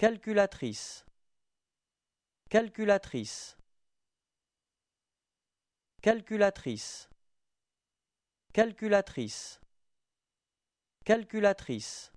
Calculatrice Calculatrice Calculatrice Calculatrice Calculatrice